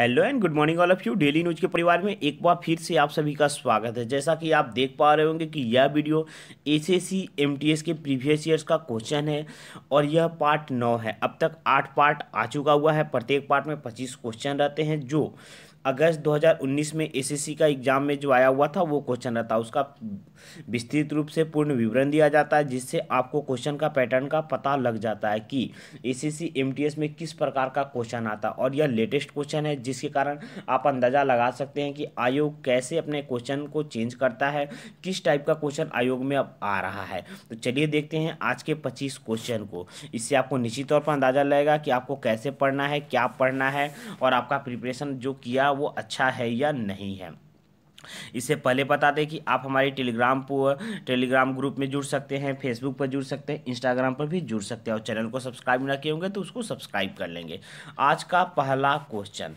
hello and good morning all of you daily news के परिवार में एक बार फिर से आप सभी का स्वागत है जैसा कि आप देख पा रहे होंगे कि यह वीडियो एसएससी एमटीएस e के प्रीवियस ईयर्स का क्वेश्चन है और यह पार्ट नौ है अब तक आठ पार्ट आ चुका हुआ है प्रत्येक पार्ट में पच्चीस क्वेश्चन रहते हैं जो अगस्त 2019 में एसएससी का एग्ज़ाम में जो आया हुआ था वो क्वेश्चन रहता है उसका विस्तृत रूप से पूर्ण विवरण दिया जाता है जिससे आपको क्वेश्चन का पैटर्न का पता लग जाता है कि एसएससी एमटीएस में किस प्रकार का क्वेश्चन आता है और यह लेटेस्ट क्वेश्चन है जिसके कारण आप अंदाज़ा लगा सकते हैं कि आयोग कैसे अपने क्वेश्चन को चेंज करता है किस टाइप का क्वेश्चन आयोग में अब आ रहा है तो चलिए देखते हैं आज के पच्चीस क्वेश्चन को इससे आपको निश्चित तौर पर अंदाज़ा लगेगा कि आपको कैसे पढ़ना है क्या पढ़ना है और आपका प्रिपरेशन जो किया वो अच्छा है या नहीं है इससे पहले बता दें कि आप हमारे टेलीग्राम पर टेलीग्राम ग्रुप में जुड़ सकते हैं फेसबुक पर जुड़ सकते हैं इंस्टाग्राम पर भी जुड़ सकते हैं और चैनल को सब्सक्राइब ना किए होंगे तो उसको सब्सक्राइब कर लेंगे आज का पहला question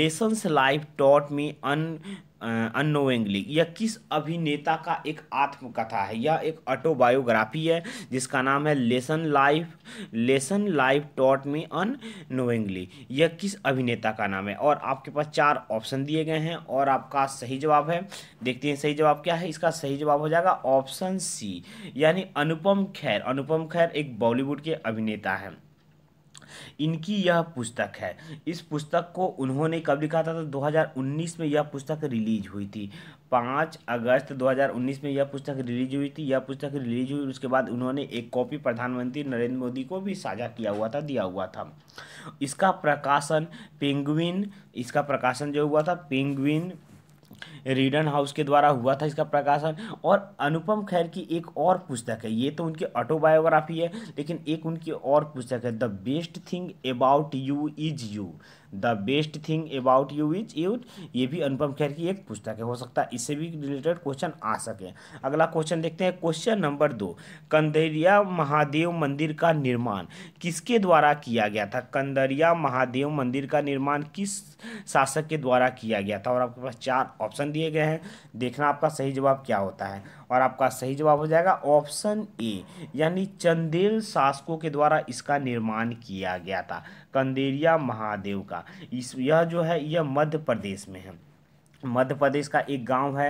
lessons life taught me un unknowingly यह किस अभिनेता का एक आत्मकथा है यह एक ऑटोबायोग्राफी है जिसका नाम है lesson life lesson life taught me unknowingly यह किस अभिनेता का नाम है और आपके पास चार ऑप्शन दिए गए हैं और आपका सही जवाब है देखते हैं सही जवाब क्या है इसका सही जवाब हो जाएगा ऑप्शन सी यानी अनुपम खैर अनुपम खैर एक बॉलीवुड के अभिनेता हैं इनकी यह पुस्तक है इस पुस्तक को उन्होंने कब लिखा था तो 2019 में यह पुस्तक रिलीज हुई थी पाँच अगस्त 2019 में यह पुस्तक रिलीज हुई थी यह पुस्तक रिलीज हुई उसके बाद उन्होंने एक कॉपी प्रधानमंत्री नरेंद्र मोदी को भी साझा किया हुआ था दिया हुआ था इसका प्रकाशन पेंगुइन इसका प्रकाशन जो हुआ था पेंगुइन रीडन हाउस के द्वारा हुआ था इसका प्रकाशन और अनुपम खैर की एक और पुस्तक है ये तो उनकी ऑटोबायोग्राफी है लेकिन एक उनकी और पुस्तक है the best thing about you is you the best thing about you is youth ये भी अनुपम खेर की एक पुस्तक है हो सकता है इससे भी रिलेटेड क्वेश्चन आ सके अगला क्वेश्चन देखते हैं क्वेश्चन नंबर दो कंदरिया महादेव मंदिर का निर्माण किसके द्वारा किया गया था कंदरिया महादेव मंदिर का निर्माण किस शासक के द्वारा किया गया था और आपके पास चार ऑप्शन दिए गए हैं देखना आपका सही जवाब क्या होता है और आपका सही जवाब हो जाएगा ऑप्शन ए यानी चंदेल शासकों के द्वारा इसका निर्माण किया गया था कंदेरिया महादेव का इस यह जो है यह मध्य प्रदेश में है मध्य प्रदेश का एक गांव है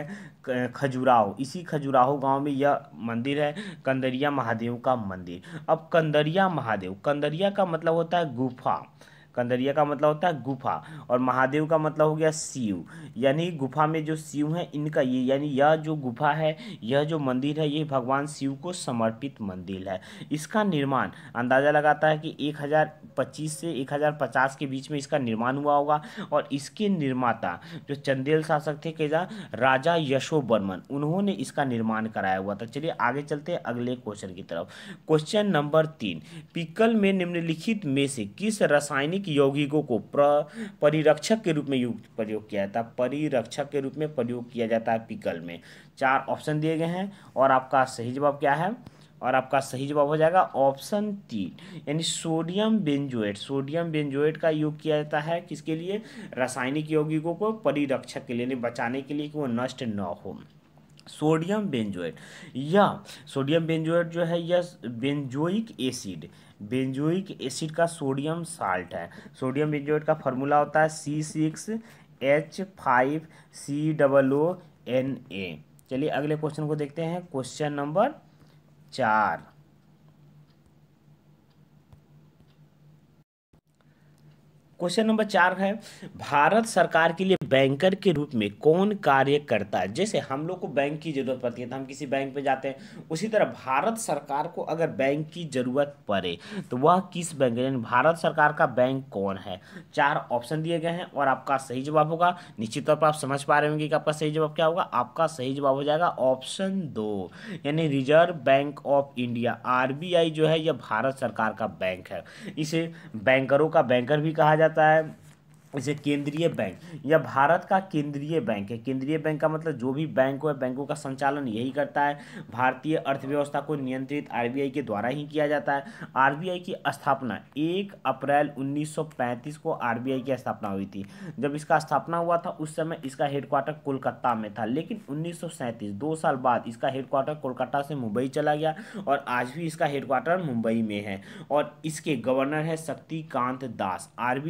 खजुराहो इसी खजुराहो गांव में यह मंदिर है कंदरिया महादेव का मंदिर अब कंदरिया महादेव कंदरिया का मतलब होता है गुफा कंदरिया का मतलब होता है गुफा और महादेव का मतलब हो गया शिव यानी गुफा में जो शिव है इनका ये यानी यह जो गुफा है यह जो मंदिर है ये भगवान शिव को समर्पित मंदिर है इसका निर्माण अंदाज़ा लगाता है कि एक हज़ार पच्चीस से एक हज़ार पचास के बीच में इसका निर्माण हुआ होगा और इसके निर्माता जो चंदेल शासक थे केजा राजा यशो बर्मन उन्होंने इसका निर्माण कराया हुआ था चलिए आगे चलते हैं अगले क्वेश्चन की तरफ क्वेश्चन नंबर तीन पिकल में निम्नलिखित में से किस रासायनिक वास्तविक यौगिकों को परिरक्षक के रूप में प्रयोग किया जाता है परिरक्षक के रूप में प्रयोग किया जाता है पिकल में चार ऑप्शन दिए गए हैं और आपका सही जवाब क्या है और आपका सही जवाब हो जाएगा ऑप्शन तीन यानी सोडियम बेंजोएट सोडियम बेंजोएट का योग किया जाता है किसके लिए रासायनिक यौगिकों को परिरक्षक के लिए बचाने के लिए कि वो नष्ट न हो सोडियम बेंजोएट या सोडियम बेंजोएट जो है यह बेंजोइक एसिड बेंजोइक एसिड का सोडियम साल्ट है सोडियम बेंजोएट का फॉर्मूला होता है C six H five C double O N A चलिए अगले क्वेश्चन को देखते हैं क्वेश्चन नंबर चार क्वेश्चन नंबर चार है भारत सरकार के लिए बैंकर के रूप में कौन कार्य करता है जैसे हम लोग को बैंक की ज़रूरत पड़ती है तो हम किसी बैंक में जाते हैं उसी तरह भारत सरकार को अगर बैंक की ज़रूरत पड़े तो वह किस बैंक यानी भारत सरकार का बैंक कौन है चार ऑप्शन दिए गए हैं और आपका सही जवाब होगा निश्चित तौर पर आप समझ पा रहे होंगे कि आपका सही जवाब क्या होगा आपका सही जवाब हो जाएगा ऑप्शन दो यानी Reserve Bank of India R जो है यह भारत सरकार का बैंक है इसे बैंकरों का बैंकर भी कहा जाता है इसे केंद्रीय बैंक यह भारत का केंद्रीय बैंक है केंद्रीय बैंक का मतलब जो भी बैंक है बैंकों का संचालन यही करता है भारतीय अर्थव्यवस्था को नियंत्रित आरबीआई के द्वारा ही किया जाता है आरबीआई की स्थापना एक अप्रैल 1935 को आरबीआई की स्थापना हुई थी जब इसका स्थापना हुआ था उस समय इसका हेडक्वार्टर कोलकाता में था लेकिन उन्नीस दो साल बाद इसका हेडक्वार्टर कोलकाता से मुंबई चला गया और आज भी इसका हेडक्वार्टर मुंबई में है और इसके गवर्नर है शक्तिकांत दास आर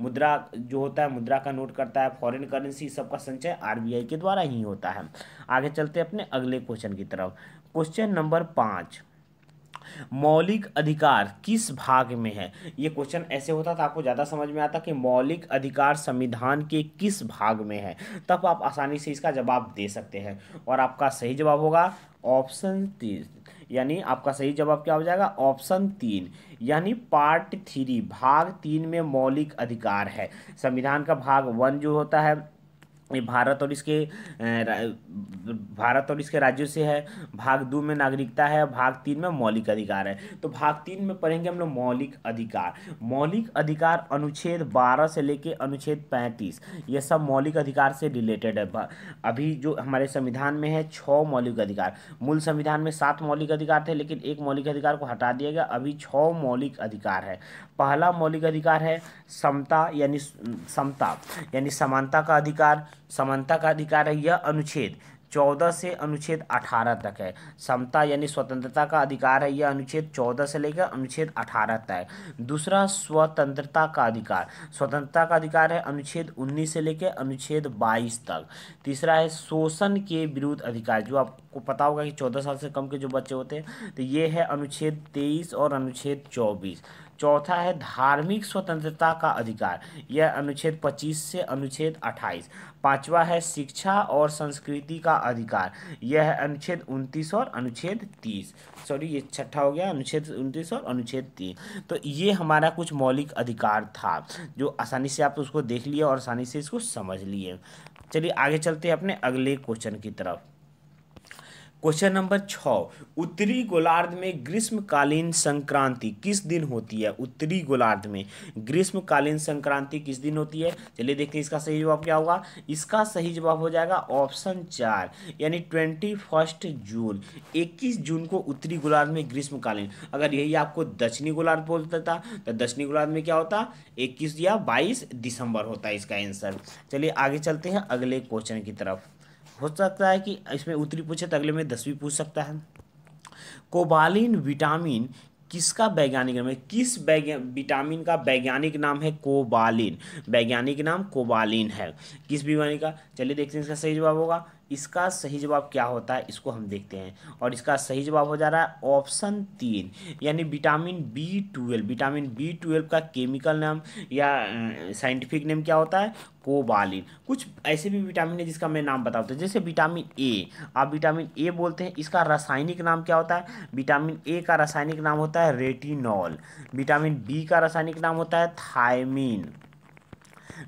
मुद्रा जो होता है मुद्रा का नोट करता है फॉरेन करेंसी सबका संचय आरबीआई के द्वारा ही होता है आगे चलते अपने अगले क्वेश्चन की तरफ क्वेश्चन नंबर पाँच मौलिक अधिकार किस भाग में है ये क्वेश्चन ऐसे होता था आपको ज़्यादा समझ में आता कि मौलिक अधिकार संविधान के किस भाग में है तब आप आसानी से इसका जवाब दे सकते हैं और आपका सही जवाब होगा ऑप्शन तीस यानी आपका सही जवाब क्या हो जाएगा ऑप्शन तीन यानी पार्ट थ्री भाग तीन में मौलिक अधिकार है संविधान का भाग वन जो होता है ये भारत और इसके भारत और इसके राज्यों से है भाग दो में नागरिकता है भाग तीन में मौलिक अधिकार है तो भाग तीन में पढ़ेंगे हम लोग मौलिक अधिकार मौलिक अधिकार अनुच्छेद बारह से लेके अनुच्छेद पैंतीस ये सब मौलिक अधिकार से रिलेटेड है अभी जो हमारे संविधान में है छः मौलिक अधिकार मूल संविधान में सात मौलिक अधिकार थे लेकिन एक मौलिक अधिकार को हटा दिया गया अभी छः मौलिक अधिकार है पहला मौलिक अधिकार है समता यानी समता यानी समानता का अधिकार समानता का अधिकार है यह अनुच्छेद चौदह से अनुच्छेद अठारह तक है समता यानी स्वतंत्रता का अधिकार है यह अनुच्छेद चौदह से लेकर अनुच्छेद अठारह तक है दूसरा स्वतंत्रता का अधिकार स्वतंत्रता का अधिकार है अनुच्छेद उन्नीस से लेकर अनुच्छेद बाईस तक तीसरा है शोषण के विरुद्ध अधिकार जो आपको पता होगा कि चौदह साल से कम के जो बच्चे होते हैं तो ये है अनुच्छेद तेईस और अनुच्छेद चौबीस चौथा है धार्मिक स्वतंत्रता का अधिकार यह अनुच्छेद 25 से अनुच्छेद 28 पांचवा है शिक्षा और संस्कृति का अधिकार यह है अनुच्छेद 29 और अनुच्छेद 30 सॉरी ये छठा हो गया अनुच्छेद 29 और अनुच्छेद 30 तो ये हमारा कुछ मौलिक अधिकार था जो आसानी से आप उसको देख लिए और आसानी से इसको समझ लिए चलिए आगे चलते हैं अपने अगले क्वेश्चन की तरफ क्वेश्चन नंबर छ उत्तरी गोलार्ध में ग्रीष्मकालीन संक्रांति किस दिन होती है उत्तरी गोलार्ध में ग्रीष्मकालीन संक्रांति किस दिन होती है चलिए देखते हैं इसका सही जवाब क्या होगा इसका सही जवाब हो जाएगा ऑप्शन चार यानी ट्वेंटी फर्स्ट जून इक्कीस जून को उत्तरी गोलार्ध में ग्रीष्मकालीन अगर यही आपको दक्षिणी गोलार्ध बोलता था तो दक्षिणी गोलार्ध में क्या होता इक्कीस या बाईस दिसंबर होता है इसका आंसर चलिए आगे चलते हैं अगले क्वेश्चन की तरफ हो सकता है कि इसमें उत्तरी पूछे तो अगले में दसवीं पूछ सकता है कोबालिन विटामिन किसका वैज्ञानिक नाम है किस विटामिन का वैज्ञानिक नाम है कोबालिन वैज्ञानिक नाम कोबालिन है किस बीमारी का चलिए देखते हैं इसका सही जवाब होगा इसका सही जवाब क्या होता है इसको हम देखते हैं और इसका सही जवाब हो जा रहा है ऑप्शन तीन यानी vitamin B twelve vitamin B twelve का केमिकल नाम या साइंटिफिक नेम क्या होता है कोबालिन कुछ ऐसे भी विटामिन है जिसका मैं नाम बताता तो, हूँ जैसे विटामिन ए आप विटामिन ए बोलते हैं इसका रासायनिक नाम क्या होता है विटामिन ए का रासायनिक नाम होता है रेटिनॉल विटामिन बी का रासायनिक नाम होता है थायमिन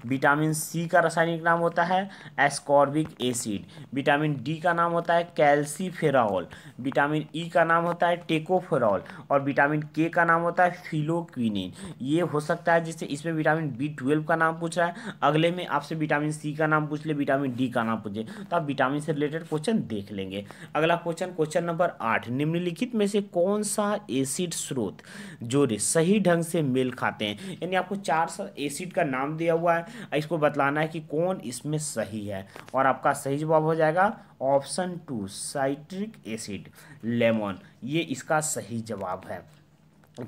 विटामिन सी का रासायनिक नाम होता है एस्कॉर्बिक एसिड विटामिन डी का नाम होता है कैल्सीफेराल विटामिन ई e का नाम होता है टेकोफेराल और विटामिन के का नाम होता है फिलोक्विनिन ये हो सकता है जिससे इसमें विटामिन बी ट्वेल्व का नाम पूछ रहा है अगले में आपसे विटामिन सी का नाम पूछ ले विटामिन डी का नाम पूछे तो आप विटामिन से रिलेटेड क्वेश्चन देख लेंगे अगला क्वेश्चन क्वेश्चन नंबर आठ निम्नलिखित में से कौन सा एसिड स्रोत जोड़े सही ढंग से मेल खाते हैं यानी आपको चार सौ एसिड का नाम दिया हुआ है है इसको बतलाना है कि कौन इसमें सही है और आपका सही जवाब हो जाएगा option two citric acid lemon ये इसका सही जवाब है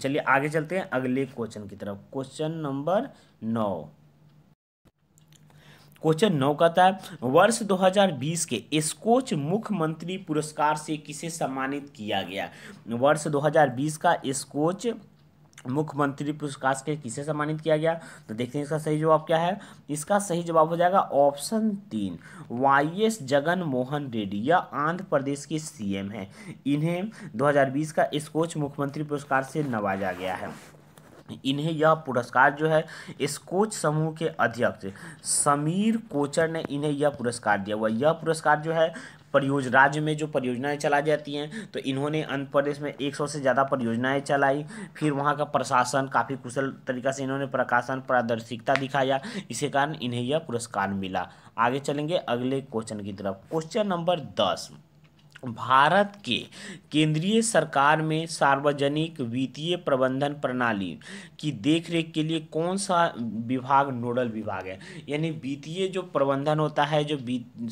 चलिए आगे चलते हैं अगले क्वेश्चन की तरफ क्वेश्चन नंबर नौ क्वेश्चन नौ कहता है वर्ष 2020 के स्कोच मुख्यमंत्री पुरस्कार से किसे सम्मानित किया गया वर्ष 2020 का स्कोच मुख्यमंत्री पुरस्कार के किसे सम्मानित किया गया तो देखते हैं इसका सही जवाब क्या है इसका सही जवाब हो जाएगा ऑप्शन तीन वाई एस जगन मोहन रेड्डी यह आंध्र प्रदेश के सीएम हैं इन्हें 2020 का स्कोच मुख्यमंत्री पुरस्कार से नवाजा गया है इन्हें यह पुरस्कार जो है स्कोच समूह के अध्यक्ष समीर कोचर ने इन्हें यह पुरस्कार दिया हुआ यह पुरस्कार जो है परियोजना राज्य में जो परियोजनाएं चलाई जाती हैं तो इन्होंने आंध्र प्रदेश में 100 से ज़्यादा परियोजनाएं चलाई फिर वहाँ का प्रशासन काफ़ी कुशल तरीका से इन्होंने प्रकाशन पारदर्शिकता दिखाया इसी कारण इन्हें यह पुरस्कार मिला आगे चलेंगे अगले क्वेश्चन की तरफ क्वेश्चन नंबर दस भारत के केंद्रीय सरकार में सार्वजनिक वित्तीय प्रबंधन प्रणाली की देखरेख के लिए कौन सा विभाग नोडल विभाग है यानी वित्तीय जो प्रबंधन होता है जो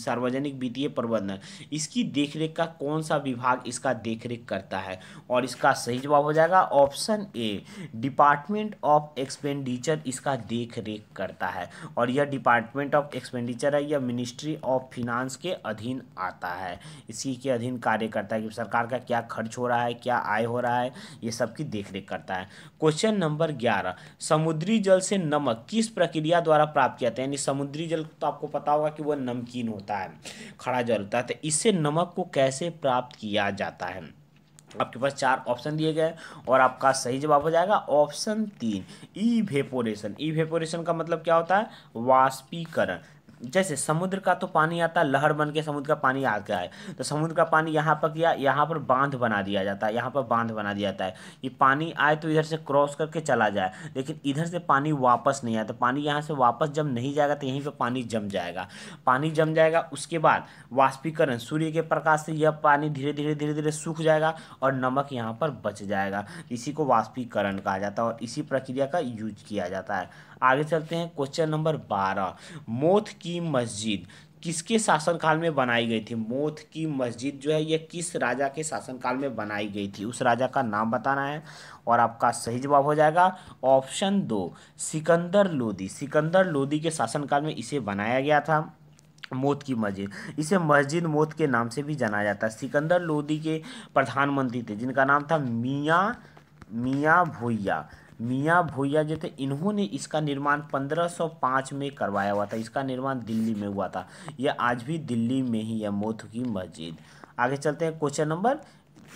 सार्वजनिक वित्तीय प्रबंधन इसकी देखरेख का कौन सा विभाग इसका देखरेख करता है और इसका सही जवाब हो जाएगा option A department of expenditure इसका देख करता है और यह डिपार्टमेंट ऑफ एक्सपेंडिचर है यह मिनिस्ट्री ऑफ फिनांस के अधीन आता है इसी के अधीन कार्य करता है कि सरकार का क्या खर्च हो रहा है क्या आय हो रहा है ये सब की देखरेख करता है क्वेश्चन नंबर ग्यारह समुद्री जल से नमक किस प्रक्रिया द्वारा प्राप्त किया जाता है यानी समुद्री जल तो आपको पता होगा कि वह नमकीन होता है खड़ा जल होता है तो इससे नमक को कैसे प्राप्त किया जाता है आपके पास चार ऑप्शन दिए गए और आपका सही जवाब हो जाएगा ऑप्शन तीन ई वेपोरेशन ई वेपोरेशन का मतलब क्या होता है वाष्पीकरण जैसे समुद्र का तो पानी आता है लहर बन के समुद्र का पानी आ गया है तो समुद्र का पानी यहाँ पर किया यहाँ पर बांध बना दिया जाता है यहाँ पर बांध बना दिया जाता है ये पानी आए तो इधर से क्रॉस करके चला जाए लेकिन इधर से पानी वापस नहीं आया तो पानी यहाँ से वापस जब नहीं जाएगा तो यहीं पर पानी जम जाएगा पानी जम जाएगा उसके बाद वाष्पीकरण सूर्य के प्रकाश से यह पानी धीरे धीरे धीरे धीरे सूख जाएगा और नमक यहाँ पर बच जाएगा इसी को वाष्पीकरण कहा जाता है और इसी प्रक्रिया का यूज किया जाता है आगे चलते हैं क्वेश्चन नंबर बारह मोथ की मस्जिद किसके शासनकाल में बनाई गई थी मोथ की मस्जिद जो है यह किस राजा के शासनकाल में बनाई गई थी उस राजा का नाम बताना है और आपका सही जवाब हो जाएगा ऑप्शन दो सिकंदर लोदी सिकंदर लोदी के शासनकाल में इसे बनाया गया था मौत की मस्जिद इसे मस्जिद मौत के नाम से भी जाना जाता है सिकंदर लोदी के प्रधानमंत्री थे जिनका नाम था मियाँ मियाँ भोया मियाँ भोया जो थे इन्होंने इसका निर्माण 1505 में करवाया हुआ था इसका निर्माण दिल्ली में हुआ था यह आज भी दिल्ली में ही है मोथ की मस्जिद आगे चलते हैं क्वेश्चन नंबर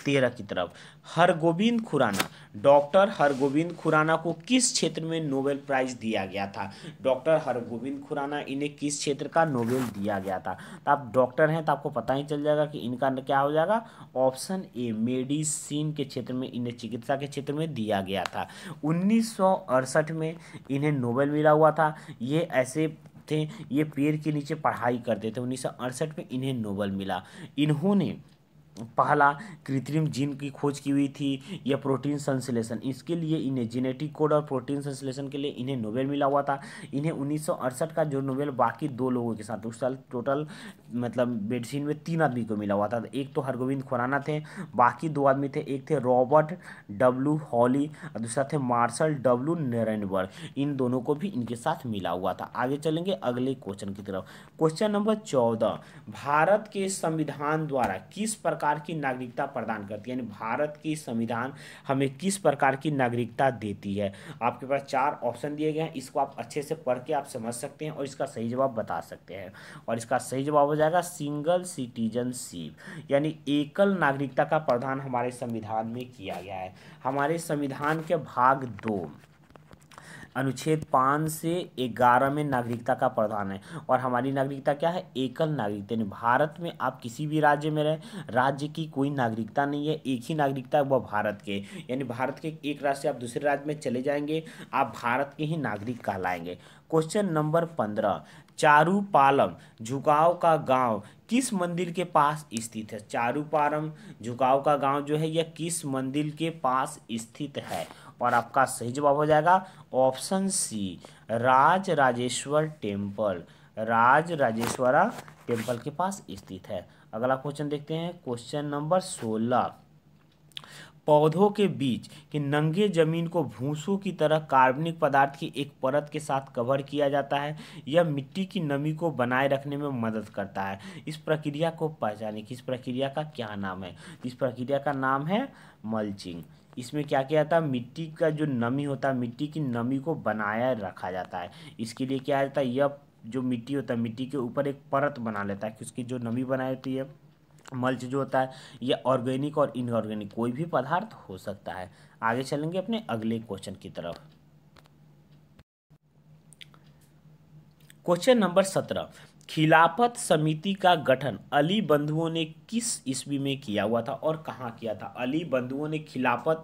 तेरह की तरफ हरगोविंद खुराना डॉक्टर हरगोविंद खुराना को किस क्षेत्र में नोबेल प्राइज दिया गया था डॉक्टर हरगोविंद खुराना इन्हें किस क्षेत्र का नोबेल दिया गया था तो आप डॉक्टर हैं तो आपको पता ही चल जाएगा कि इनका क्या हो जाएगा ऑप्शन ए मेडिसिन के क्षेत्र में इन्हें चिकित्सा के क्षेत्र में दिया गया था उन्नीस में इन्हें नोबेल मिला हुआ था ये ऐसे थे ये पेड़ के नीचे पढ़ाई करते थे उन्नीस में इन्हें नोबेल मिला इन्होंने पहला कृत्रिम जीन की खोज की हुई थी यह प्रोटीन संश्लेषण इसके लिए इन्हें जेनेटिक कोड और प्रोटीन संश्लेषण के लिए इन्हें नोबेल मिला हुआ था इन्हें उन्नीस का जो नोबेल बाकी दो लोगों के साथ उस साल टोटल मतलब मेडिसिन में तीन आदमी को मिला हुआ था एक तो हरगोविंद खुराना थे बाकी दो आदमी थे एक थे रॉबर्ट डब्ल्यू हॉली और दूसरा थे मार्शल डब्ल्यू नरेनबर्ग इन दोनों को भी इनके साथ मिला हुआ था आगे चलेंगे अगले क्वेश्चन की तरफ क्वेश्चन नंबर चौदह भारत के संविधान द्वारा किस प्रकार की नागरिकता प्रदान करती है यानी भारत की संविधान हमें किस प्रकार की नागरिकता देती है आपके पास चार ऑप्शन दिए गए हैं इसको आप अच्छे से पढ़ के आप समझ सकते हैं और इसका सही जवाब बता सकते हैं और इसका सही जवाब हो जाए जाएगा सिंगल सिटीजनशिप यानी एकल नागरिकता का प्रावधान हमारे संविधान में किया गया है हमारे संविधान के भाग दो अनुच्छेद पाँच से ग्यारह में नागरिकता का प्रावधान है और हमारी नागरिकता क्या है एकल नागरिकता यानी भारत में आप किसी भी राज्य में रहें राज्य की कोई नागरिकता नहीं है एक ही नागरिकता है वह भारत के यानी भारत के एक राज्य से आप दूसरे राज्य में चले जाएंगे आप भारत के ही नागरिक कहलाएंगे क्वेश्चन नंबर पंद्रह चारू पालम झुकाव का गांव किस मंदिर के पास स्थित है चारू पालम झुकाव का गांव जो है यह किस मंदिर के पास स्थित है और आपका सही जवाब हो जाएगा option C Raj Rajeshwar temple Raj Rajeshwara temple के पास स्थित है अगला क्वेश्चन देखते हैं क्वेश्चन नंबर सोलह पौधों के बीच के नंगे जमीन को भूसों की तरह कार्बनिक पदार्थ की एक परत के साथ कवर किया जाता है यह मिट्टी की नमी को बनाए रखने में मदद करता है इस प्रक्रिया को पहचाने की इस प्रक्रिया का क्या नाम है इस प्रक्रिया का नाम है मल्चिंग इसमें क्या किया जाता है मिट्टी का जो नमी होता है मिट्टी की नमी को बनाया रखा जाता है इसके लिए क्या जाता है यह जो मिट्टी होता है मिट्टी के ऊपर एक परत बना लेता है कि उसकी जो नमी बनाई होती है मल्च जो होता है ये ऑर्गेनिक और इनऑर्गेनिक कोई भी पदार्थ हो सकता है आगे चलेंगे अपने अगले क्वेश्चन की तरफ क्वेश्चन नंबर सत्रह खिलाफत समिति का गठन अली बंधुओं ने किस ईस्वी में किया हुआ था और कहाँ किया था अली बंधुओं ने खिलाफत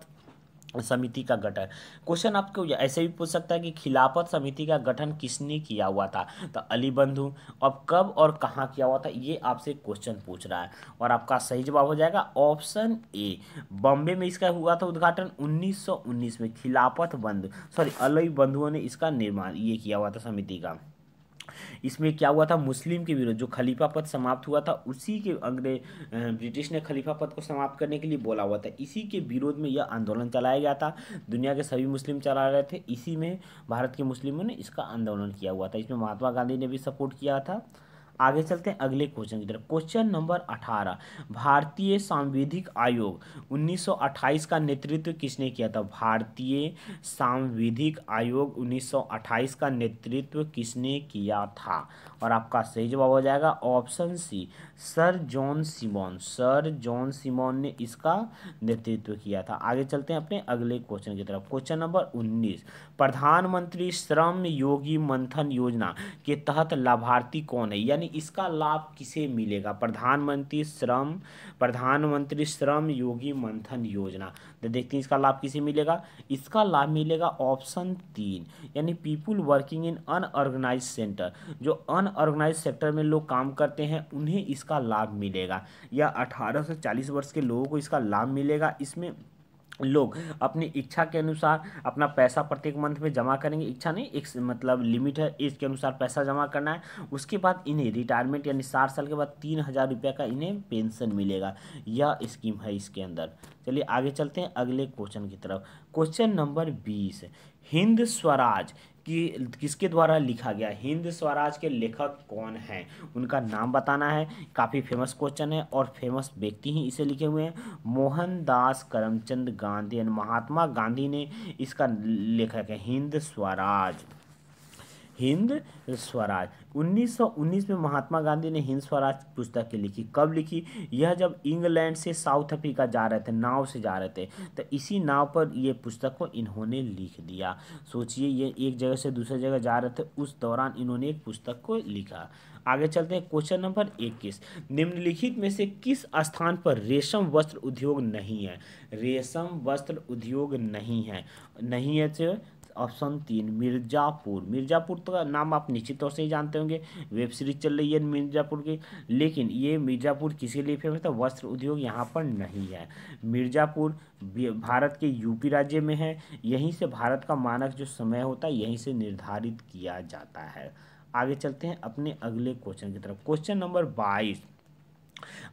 समिति का गठन क्वेश्चन आपको ऐसे भी पूछ सकता है कि खिलाफत समिति का गठन किसने किया हुआ था तो अली बंधु अब कब और कहाँ किया हुआ था ये आपसे क्वेश्चन पूछ रहा है और आपका सही जवाब हो जाएगा ऑप्शन ए बॉम्बे में इसका हुआ था उद्घाटन 1919 में खिलाफत बंधु सॉरी अली बंधुओं ने इसका निर्माण ये किया हुआ था समिति का इसमें क्या हुआ था मुस्लिम के विरोध जो खलीफा पद समाप्त हुआ था उसी के अंग्रेज ब्रिटिश ने खलीफा पद को समाप्त करने के लिए बोला हुआ था इसी के विरोध में यह आंदोलन चलाया गया था दुनिया के सभी मुस्लिम चला रहे थे इसी में भारत के मुस्लिमों ने इसका आंदोलन किया हुआ था इसमें महात्मा गांधी ने भी सपोर्ट किया था आगे चलते हैं अगले क्वेश्चन की तरफ क्वेश्चन नंबर अठारह भारतीय सांविधिक आयोग 1928 का नेतृत्व किसने किया था भारतीय सांविधिक आयोग 1928 का नेतृत्व किसने किया था और आपका सही जवाब हो जाएगा option C sir John Simon sir John Simon ने इसका नेतृत्व किया था आगे चलते हैं अपने अगले क्वेश्चन की तरफ क्वेश्चन नंबर उन्नीस प्रधानमंत्री श्रम योगी मंथन योजना के तहत लाभार्थी कौन है यानी इसका लाभ किसे मिलेगा प्रधानमंत्री श्रम प्रधानमंत्री श्रम योगी मंथन योजना तो देखते हैं इसका लाभ किसे मिलेगा इसका लाभ मिलेगा ऑप्शन तीन यानी people working in unorganised centre जो अनऑर्गेनाइज सेक्टर में लोग काम करते हैं उन्हें इसका लाभ मिलेगा या अठारह से चालीस वर्ष के लोगों को इसका लाभ मिलेगा इसमें लोग अपनी इच्छा के अनुसार अपना पैसा प्रत्येक मंथ में जमा करेंगे इच्छा नहीं एक मतलब लिमिट है एज के अनुसार पैसा जमा करना है उसके बाद इन्हें रिटायरमेंट यानी साठ साल के बाद तीन हज़ार रुपये का इन्हें पेंशन मिलेगा यह स्कीम है इसके अंदर चलिए आगे चलते हैं अगले क्वेश्चन की तरफ क्वेश्चन नंबर बीस हिंद स्वराज कि किसके द्वारा लिखा गया हिंद स्वराज के लेखक कौन हैं उनका नाम बताना है काफ़ी फेमस क्वेश्चन है और फेमस व्यक्ति ही इसे लिखे हुए हैं मोहनदास करमचंद गांधी एंड महात्मा गांधी ने इसका लेखक है हिंद स्वराज हिंद स्वराज 1919 में महात्मा गांधी ने हिंद स्वराज पुस्तक लिखी कब लिखी यह जब इंग्लैंड से साउथ अफ्रीका जा रहे थे नाव से जा रहे थे तो इसी नाव पर यह पुस्तक को इन्होंने लिख दिया सोचिए ये एक जगह से दूसरे जगह जा रहे थे उस दौरान इन्होंने एक पुस्तक को लिखा आगे चलते हैं क्वेश्चन नंबर इक्कीस निम्नलिखित में से किस स्थान पर रेशम वस्त्र उद्योग नहीं है रेशम वस्त्र उद्योग नहीं है नहीं है तो ऑप्शन तीन मिर्ज़ापुर मिर्ज़ापुर का तो नाम आप निश्चित तौर से ही जानते होंगे वेब सीरीज चल रही है मिर्ज़ापुर की लेकिन ये मिर्ज़ापुर किसके लिए फेमस है तो वस्त्र उद्योग यहाँ पर नहीं है मिर्ज़ापुर भारत के यूपी राज्य में है यहीं से भारत का मानक जो समय होता है यहीं से निर्धारित किया जाता है आगे चलते हैं अपने अगले क्वेश्चन की तरफ क्वेश्चन नंबर बाईस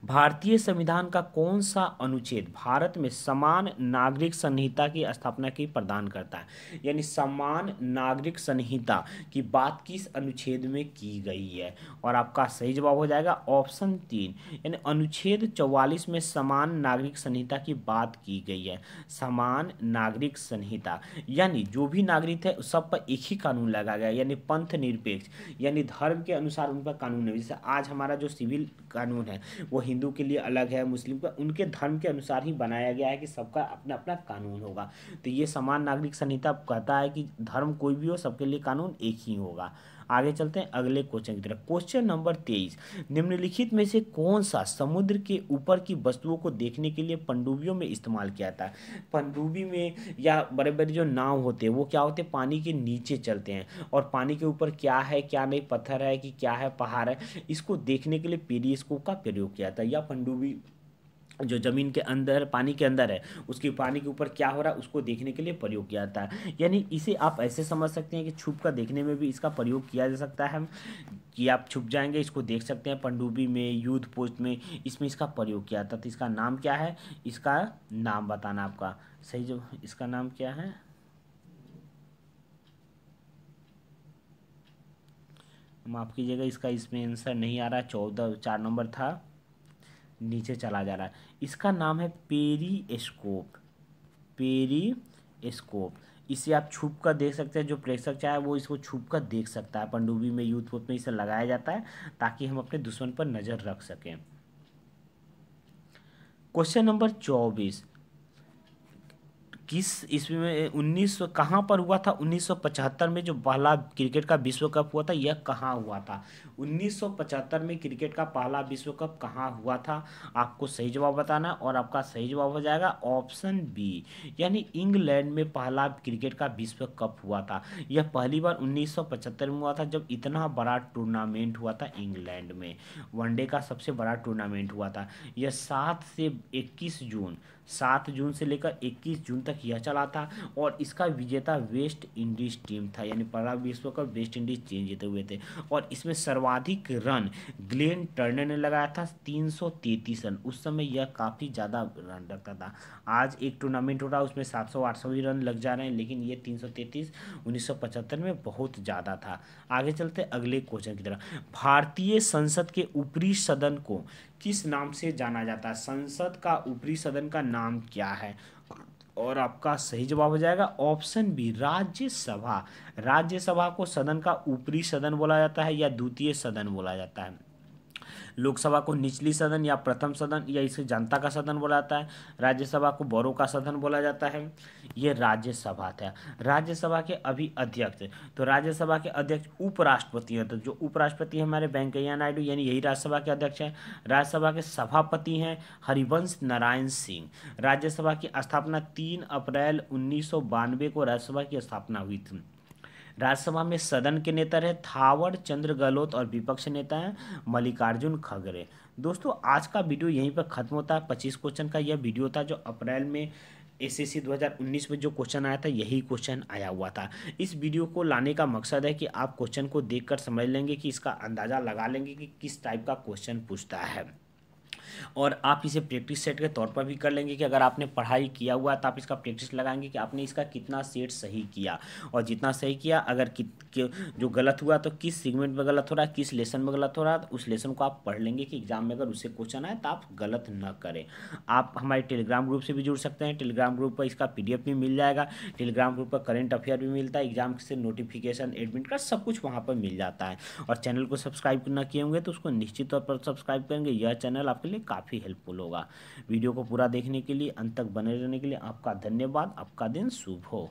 भारतीय संविधान का कौन सा अनुच्छेद भारत में समान नागरिक संहिता की स्थापना की प्रदान करता है यानी समान नागरिक संहिता की बात किस अनुच्छेद में की गई है और आपका सही जवाब हो जाएगा ऑप्शन तीन यानी अनुच्छेद चौवालीस में समान नागरिक संहिता की बात की गई है समान नागरिक संहिता यानी जो भी नागरिक है सब पर एक ही कानून लगा गया यानी पंथ निरपेक्ष यानी धर्म के अनुसार उन पर कानून है जैसे आज हमारा जो सिविल कानून है वो हिंदू के लिए अलग है मुस्लिम का उनके धर्म के अनुसार ही बनाया गया है कि सबका अपना अपना कानून होगा तो ये समान नागरिक संहिता कहता है कि धर्म कोई भी हो सबके लिए कानून एक ही होगा आगे चलते हैं अगले क्वेश्चन की तरफ क्वेश्चन नंबर तेईस निम्नलिखित में से कौन सा समुद्र के ऊपर की वस्तुओं को देखने के लिए पंडुबियों में इस्तेमाल किया जाता है पंडुबी में या बड़े बड़े जो नाव होते हैं वो क्या होते हैं पानी के नीचे चलते हैं और पानी के ऊपर क्या है क्या नहीं पत्थर है कि क्या है पहाड़ है इसको देखने के लिए पेरीस्कोप का प्रयोग किया जाता है या पंडुबी जो ज़मीन के अंदर पानी के अंदर है उसकी पानी के ऊपर क्या हो रहा है उसको देखने के लिए प्रयोग किया जाता है यानी इसे आप ऐसे समझ सकते हैं कि छुप का देखने में भी इसका प्रयोग किया जा सकता है कि आप छुप जाएंगे इसको देख सकते हैं पंडुबी में युद्ध पोस्ट में इसमें इसका प्रयोग किया जाता है तो इसका नाम क्या है इसका नाम बताना आपका सही जो इसका नाम क्या है माफ़ कीजिएगा इसका इसमें आंसर नहीं आ रहा चौदह चार नंबर था नीचे चला जा रहा है इसका नाम है पेरी स्कोप पेरी स्कोप इसे आप छुप कर देख सकते हैं जो प्रेक्षक चाहे वो इसको छुप कर देख सकता है पंडुबी में यूथ में इसे लगाया जाता है ताकि हम अपने दुश्मन पर नज़र रख सकें क्वेश्चन नंबर चौबीस किस ईस्वी में उन्नीस सौ कहाँ पर हुआ था 1975 में जो पहला क्रिकेट का विश्व कप हुआ था यह कहाँ हुआ था 1975 में क्रिकेट का पहला विश्व कप कहाँ हुआ था आपको सही जवाब बताना है और आपका सही जवाब हो जाएगा ऑप्शन बी यानी इंग्लैंड में पहला क्रिकेट का विश्व कप हुआ था यह पहली बार पचहत्तर में हुआ था जब इतना बड़ा टूर्नामेंट हुआ था इंग्लैंड में वनडे का सबसे बड़ा टूर्नामेंट हुआ था यह सात से इक्कीस जून सात जून से लेकर इक्कीस जून तक यह चला था और इसका विजेता वेस्ट इंडीज टीम था यानी पहला विश्व कप वेस्ट इंडीज टीम जीते हुए थे और इसमें सर्वाधिक रन ग्लेन टर्नर ने लगाया था तीन रन उस समय यह काफ़ी ज़्यादा रन रखता था आज एक टूर्नामेंट हो रहा है उसमें सात सौ आठ भी रन लग जा रहे हैं लेकिन ये तीन सौ में बहुत ज़्यादा था आगे चलते अगले क्वेश्चन की तरफ भारतीय संसद के ऊपरी सदन को किस नाम से जाना जाता है संसद का ऊपरी सदन का नाम क्या है और आपका सही जवाब हो जाएगा ऑप्शन बी राज्यसभा राज्यसभा को सदन का ऊपरी सदन बोला जाता है या द्वितीय सदन बोला जाता है लोकसभा को निचली सदन या प्रथम सदन या इसे जनता का सदन बोला जाता है राज्यसभा को बोरो का सदन बोला जाता है ये राज्यसभा था राज्यसभा के अभी अध्यक्ष तो राज्यसभा के अध्यक्ष उपराष्ट्रपति हैं तो जो उपराष्ट्रपति हमारे वेंकैया नायडू यानी यही राज्यसभा के अध्यक्ष हैं राज्यसभा के सभापति हैं हरिवंश नारायण सिंह राज्यसभा की स्थापना तीन अप्रैल उन्नीस को राज्यसभा की स्थापना हुई थी राज्यसभा में सदन के नेता रहे थावर चंद्र गहलोत और विपक्ष नेता हैं मल्लिकार्जुन खगरे दोस्तों आज का वीडियो यहीं पर खत्म होता है पच्चीस क्वेश्चन का यह वीडियो था जो अप्रैल में एसएससी 2019 में जो क्वेश्चन आया था यही क्वेश्चन आया हुआ था इस वीडियो को लाने का मकसद है कि आप क्वेश्चन को देखकर समझ लेंगे कि इसका अंदाज़ा लगा लेंगे कि किस टाइप का क्वेश्चन पूछता है और आप इसे प्रैक्टिस सेट के तौर पर भी कर लेंगे कि अगर आपने पढ़ाई किया हुआ है तो आप इसका प्रैक्टिस लगाएंगे कि आपने इसका कितना सेट सही किया और जितना सही किया अगर कि, कि, जो गलत हुआ तो किस सेगमेंट में गलत हो रहा है किस लेसन में गलत हो रहा है तो उस लेसन को आप पढ़ लेंगे कि एग्जाम में अगर उससे क्वेश्चन आए तो आप गलत न करें आप हमारे टेलीग्राम ग्रुप से भी जुड़ सकते हैं टेलीग्राम ग्रुप पर इसका पी भी मिल जाएगा टेलीग्राम ग्रुप पर करेंट अफेयर भी मिलता है एग्जाम से नोटिफिकेशन एडमिट कार्ड सब कुछ वहाँ पर मिल जाता है और चैनल को सब्सक्राइब ना किए होंगे तो उसको निश्चित तौर पर सब्सक्राइब करेंगे यह चैनल आपके लिए लिए काफ़ी हेल्पफुल होगा वीडियो को पूरा देखने के लिए अंत तक बने रहने के लिए आपका धन्यवाद आपका दिन शुभ हो